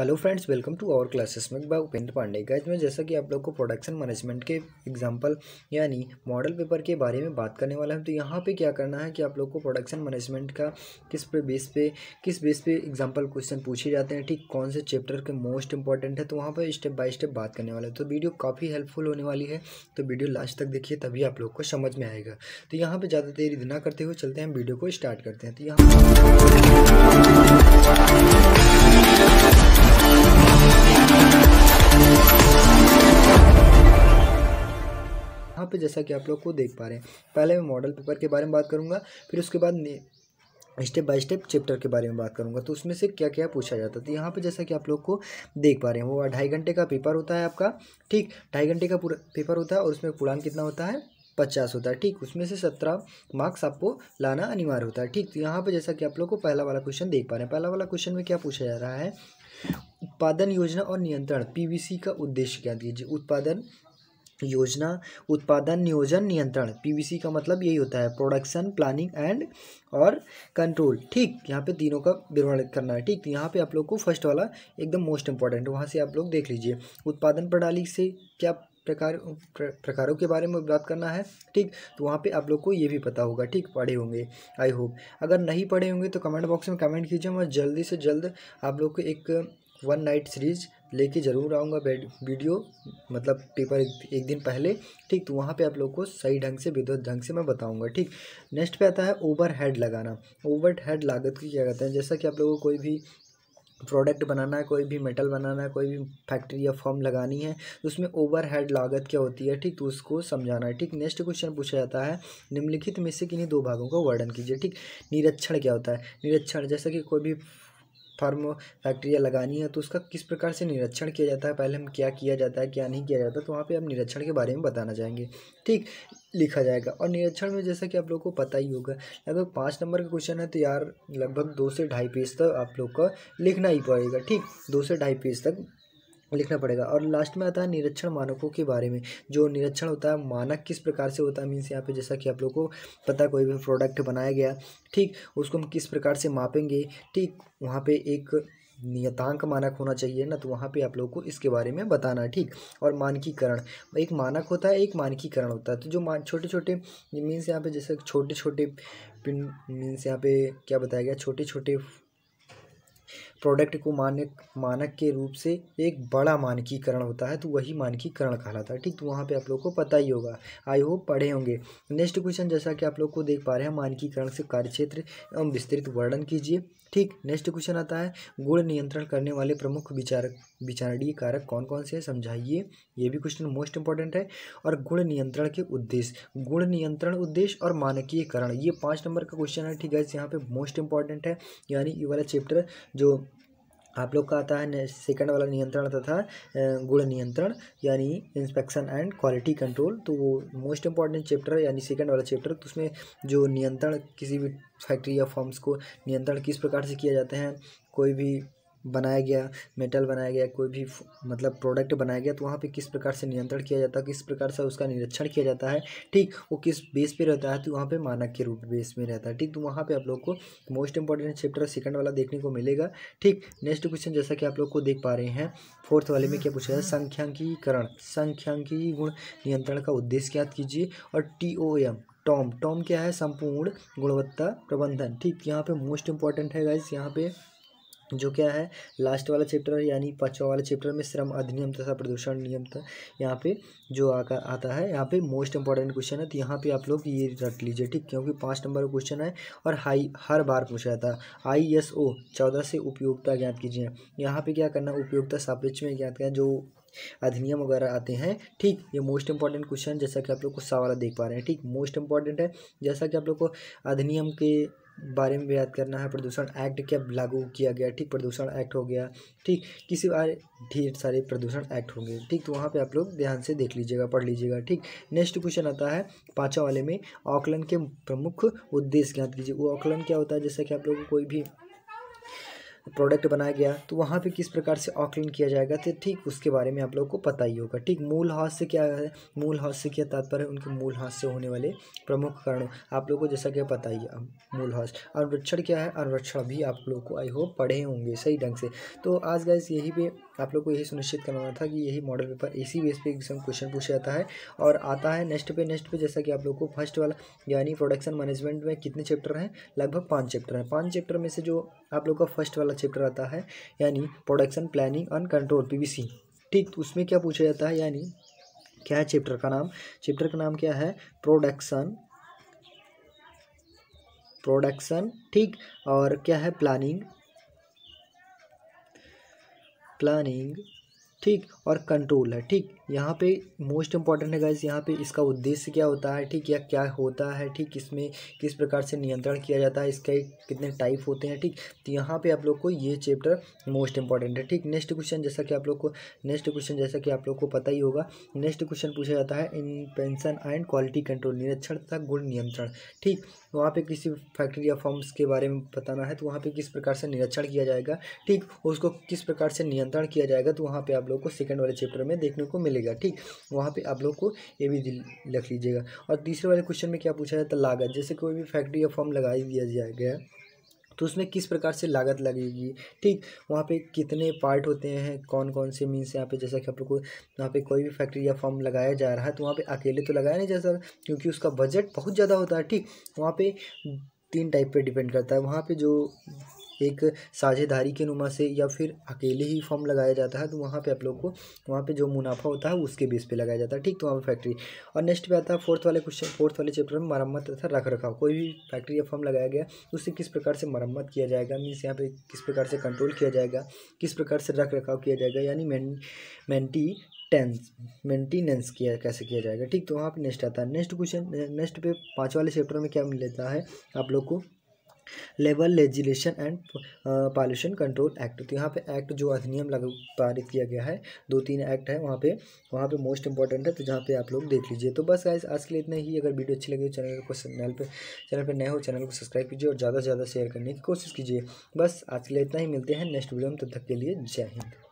hello friends welcome to our classes में by Upendra Pandey guys में जैसा कि आप लोग को प्रोडक्शन मैनेजमेंट के एग्जांपल यानी मॉडल पेपर के बारे में बात करने वाला है तो यहाँ पे क्या करना है कि आप लोग को प्रोडक्शन मैनेजमेंट का किस पे बेस पे किस बेस पे एग्जांपल क्वेश्चन पूछे जाते हैं ठीक कौन से चैप्टर के मोस्ट इंपॉर्टेंट है तो वहाँ पर स्टेप बाई स्टेप बात करने वाला है तो वीडियो काफ़ी हेल्पफुल होने वाली है तो वीडियो लास्ट तक देखिए तभी आप लोग को समझ में आएगा तो यहाँ पर ज़्यादा देरी ना करते हुए चलते हैं वीडियो को स्टार्ट करते हैं तो यहाँ यहाँ पे जैसा कि आप लोग को देख पा रहे हैं पहले मैं मॉडल पेपर के बारे में बात करूँगा फिर उसके बाद स्टेप बाय स्टेप चैप्टर के बारे में बात करूंगा तो उसमें से क्या क्या पूछा जाता है तो यहाँ पर जैसा कि आप लोग को देख पा रहे हैं वो ढाई घंटे का पेपर होता है आपका ठीक ढाई घंटे का पूरा पेपर होता है और उसमें पुरान कितना होता है पचास होता है ठीक उसमें से सत्रह मार्क्स आपको लाना अनिवार्य होता है ठीक तो यहाँ पर जैसा कि आप लोग को पहला वाला क्वेश्चन देख पा रहे हैं पहला वाला क्वेश्चन में क्या पूछा जा रहा है उत्पादन योजना और नियंत्रण पीवीसी का उद्देश्य क्या दीजिए उत्पादन योजना उत्पादन नियोजन नियंत्रण पीवीसी का मतलब यही होता है प्रोडक्शन प्लानिंग एंड और कंट्रोल ठीक यहाँ पे तीनों का विवरण करना है ठीक तो यहाँ पे आप लोग को फर्स्ट वाला एकदम मोस्ट इंपॉर्टेंट वहाँ से आप लोग देख लीजिए उत्पादन प्रणाली से क्या प्रकार प्र, प्रकारों के बारे में बात करना है ठीक तो वहाँ पे आप लोग को ये भी पता होगा ठीक पढ़े होंगे आई होप अगर नहीं पढ़े होंगे तो कमेंट बॉक्स में कमेंट कीजिए मैं जल्दी से जल्द आप लोग को एक वन नाइट सीरीज़ लेके ज़रूर आऊँगा वीडियो मतलब पेपर एक, दिन पहले ठीक तो वहाँ पे आप लोग को सही ढंग से विद्युत ढंग से मैं बताऊँगा ठीक नेक्स्ट पे आता है ओवर हेड लगाना ओवर हेड लागत की क्या कहते हैं जैसा कि आप लोगों को कोई भी प्रोडक्ट बनाना है कोई भी मेटल बनाना है कोई भी फैक्ट्री या फॉर्म लगानी है तो उसमें ओवर हेड लागत क्या होती है ठीक तो उसको समझाना है ठीक नेक्स्ट क्वेश्चन पूछा जाता है निम्नलिखित में से किन्हीं दो भागों का वर्णन कीजिए ठीक निरीक्षण क्या होता है निरीक्षण जैसा कि कोई भी फार्म फैक्ट्रियाँ लगानी है तो उसका किस प्रकार से निरीक्षण किया जाता है पहले हम क्या किया जाता है क्या नहीं किया जाता तो वहाँ पर आप निरीक्षण के बारे में बताना चाहेंगे ठीक लिखा जाएगा और निरीक्षण में जैसा कि आप लोग को पता ही होगा लगभग पाँच नंबर का क्वेश्चन है तो यार लगभग दो से ढाई पेज तक आप लोग का लिखना ही पड़ेगा ठीक दो से ढाई पेज तक लिखना पड़ेगा और लास्ट में आता है निरीक्षण मानकों के बारे में जो निरीक्षण होता है मानक किस प्रकार से होता है मीन्स यहाँ पे जैसा कि आप लोग को पता कोई भी प्रोडक्ट बनाया गया ठीक उसको हम किस प्रकार से मापेंगे ठीक वहाँ पे एक नियतांक मानक होना चाहिए ना तो वहाँ पे आप लोगों को इसके बारे में बताना है ठीक और मानकीकरण एक मानक होता है एक मानकीकरण होता है तो जो मान छोटे छोटे मीन्स यहाँ पे जैसे छोटे छोटे पिन मीन्स यहाँ पे क्या बताया गया छोटे छोटे प्रोडक्ट को मानक मानक के रूप से एक बड़ा मानकीकरण होता है तो वही मानकीकरण कहलाता है ठीक तो वहाँ पे आप लोग को पता ही होगा आई होप पढ़े होंगे नेक्स्ट क्वेश्चन जैसा कि आप लोग को देख पा रहे हैं मानकीकरण से कार्यक्षेत्र एवं विस्तृत वर्णन कीजिए ठीक नेक्स्ट क्वेश्चन आता है गुण नियंत्रण करने वाले प्रमुख विचारक विचारणीय कारक कौन कौन से हैं समझाइए ये भी क्वेश्चन मोस्ट इंपॉर्टेंट है और गुण नियंत्रण के उद्देश्य गुण नियंत्रण उद्देश्य और मानकीयकरण ये पाँच नंबर का क्वेश्चन है ठीक है यहाँ पे मोस्ट इंपॉर्टेंट है यानी ये वाला चैप्टर जो आप लोग का आता है सेकंड वाला नियंत्रण आता था गुण नियंत्रण यानी इंस्पेक्शन एंड क्वालिटी कंट्रोल तो वो मोस्ट इंपॉर्टेंट चैप्टर है यानी सेकंड वाला चैप्टर तो उसमें जो नियंत्रण किसी भी फैक्ट्री या फॉर्म्स को नियंत्रण किस प्रकार से किया जाता है कोई भी बनाया गया मेटल बनाया गया कोई भी मतलब प्रोडक्ट बनाया गया तो वहाँ पे किस प्रकार से नियंत्रण किया जाता है किस प्रकार से उसका निरीक्षण किया जाता है ठीक वो किस बेस पे रहता है तो वहाँ पे मानक के रूप बेस में रहता है ठीक तो वहाँ पे आप लोग को मोस्ट इंपॉर्टेंट चैप्टर सेकंड वाला देखने को मिलेगा ठीक नेक्स्ट क्वेश्चन जैसा कि आप लोग को देख पा रहे हैं फोर्थ वाले में क्या पूछा जाए संख्यांकीकरण संख्यांकी गुण नियंत्रण का उद्देश्य याद कीजिए और T O M TOM TOM क्या है संपूर्ण गुणवत्ता प्रबंधन ठीक यहाँ पे मोस्ट इंपॉर्टेंट है गाइस यहाँ पे जो क्या है लास्ट वाला चैप्टर यानी पाँचवा वाला चैप्टर में श्रम अधिनियम तथा प्रदूषण नियम था यहाँ पे जो आकर आता है यहाँ पे मोस्ट इंपॉर्टेंट क्वेश्चन है तो यहाँ पे आप लोग ये रख लीजिए ठीक क्योंकि पाँच नंबर का क्वेश्चन है और हाई हर बार पूछा जाता है आई एस ओ चौदह से उपयोगिता ज्ञात कीजिए यहाँ पर क्या करना उपयोगिता सापेक्ष में ज्ञात करना जो अधिनियम वगैरह आते हैं ठीक ये मोस्ट इंपॉर्टेंट क्वेश्चन जैसा कि आप लोग को सवाल देख पा रहे हैं ठीक मोस्ट इंपॉर्टेंट है जैसा कि आप लोग को अधिनियम के बारे में भी याद करना है प्रदूषण एक्ट क्या लागू किया गया ठीक प्रदूषण एक्ट हो गया ठीक किसी बार ढेर सारे प्रदूषण एक्ट होंगे ठीक तो वहाँ पे आप लोग ध्यान से देख लीजिएगा पढ़ लीजिएगा ठीक नेक्स्ट क्वेश्चन आता है पाँचों वाले में ऑकलन के प्रमुख उद्देश्य याद कीजिए वो ऑकलन क्या होता है जैसा कि आप लोग कोई भी प्रोडक्ट बनाया गया तो वहाँ पे किस प्रकार से आकलन किया जाएगा तो ठीक उसके बारे में आप लोगों को पता ही होगा ठीक मूल हाथ से क्या है मूल हाथ से क्या तात्पर्य उनके मूल हाथ से होने वाले प्रमुख कारणों आप लोगों को जैसा कि पता ही मूल हाथ अनुरक्षण क्या है अनुरक्षण भी आप लोग को आई होप पढ़े होंगे सही ढंग से तो आज गैस यही पे आप लोग को यही सुनिश्चित करवाना था कि यही मॉडल पेपर इसी बेस पर एग्जाम क्वेश्चन पूछा जाता है और आता है नेक्स्ट पे नेक्स्ट पे जैसा कि आप लोग को फर्स्ट वाला यानी प्रोडक्शन मैनेजमेंट में कितने चैप्टर हैं लगभग पाँच चैप्टर हैं पाँच चैप्टर में से जो आप लोग का फर्स्ट वाला चैप्टर आता है यानी production planning and control P ठीक तो उसमें क्या पूछा जाता है यानी क्या है चैप्टर का नाम चैप्टर का नाम क्या है प्रोडक्शन प्रोडक्शन ठीक और क्या है प्लानिंग planning ठीक और कंट्रोल है ठीक यहाँ पे मोस्ट इंपॉर्टेंट है गाइज यहाँ पे इसका उद्देश्य क्या होता है ठीक या क्या होता है ठीक इसमें किस प्रकार से नियंत्रण किया जाता है इसके कितने टाइप होते हैं ठीक तो यहाँ पे आप लोग को ये चैप्टर मोस्ट इंपॉर्टेंट है ठीक नेक्स्ट क्वेश्चन जैसा कि आप लोग को नेक्स्ट क्वेश्चन जैसा कि आप लोग को पता ही होगा नेक्स्ट क्वेश्चन पूछा जाता है पेंशन एंड क्वालिटी कंट्रोल निरीक्षण तथा गुण नियंत्रण ठीक वहाँ पर किसी फैक्ट्री या फॉर्म्स के बारे में बताना है तो वहाँ पर किस प्रकार से निरीक्षण किया जाएगा ठीक उसको किस प्रकार से नियंत्रण किया जाएगा तो वहाँ पर आप लोग को सेकंड वाले चैप्टर में देखने को मिलेगा ठीक वहाँ पे आप लोग को ये भी लिख लीजिएगा और तीसरे वाले क्वेश्चन में क्या पूछा जाता है लागत जैसे कोई भी फैक्ट्री या फॉर्म लगा दिया जाए गया तो उसमें किस प्रकार से लागत लगेगी ठीक वहाँ पे कितने पार्ट होते हैं कौन कौन से मीन्स यहाँ पे जैसा कि आप लोग को यहाँ पे कोई भी फैक्ट्री या फॉर्म लगाया जा रहा है तो वहाँ पे अकेले तो लगाया नहीं जा सकता क्योंकि उसका बजट बहुत ज़्यादा होता है ठीक वहाँ पे तीन टाइप पे डिपेंड करता है वहाँ पे जो एक साझेदारी के नुमा से या फिर अकेले ही फॉर्म लगाया जाता है तो वहाँ पे आप लोग को वहाँ पे जो मुनाफा होता है उसके बेस पे लगाया जाता है ठीक तो वहाँ पर फैक्ट्री और नेक्स्ट पे आता है फोर्थ वाले क्वेश्चन फोर्थ वाले चैप्टर में मरम्मत तथा रख रखाव कोई भी फैक्ट्री या फॉर्म लगाया गया उससे किस प्रकार से मरम्मत किया जाएगा मीन्स यहाँ पर किस प्रकार से कंट्रोल किया जाएगा किस प्रकार से रख रखाव किया जाएगा यानी मेंटी टेंस मेंटेनेंस किया कैसे किया जाएगा ठीक तो वहाँ पे नेक्स्ट आता है नेक्स्ट क्वेश्चन नेक्स्ट पे पाँच वाले चैप्टर में क्या मिलता है आप लोग को labour legislation and pollution control act तो यहाँ पे एक्ट जो अधिनियम लागू पारित किया गया है दो तीन एक्ट है वहाँ पे वहाँ पे मोस्ट इंपॉर्टेंट है तो जहाँ पे आप लोग देख लीजिए तो बस आज आज के लिए इतना ही अगर वीडियो अच्छी लगी चैनल को चैनल पर चैनल पर नए हो चैनल को सब्सक्राइब कीजिए और ज़्यादा से ज़्यादा शेयर करने की कोशिश कीजिए बस आज के लिए इतना ही मिलते हैं नेक्स्ट वीडियो में तब तक के लिए जय हिंद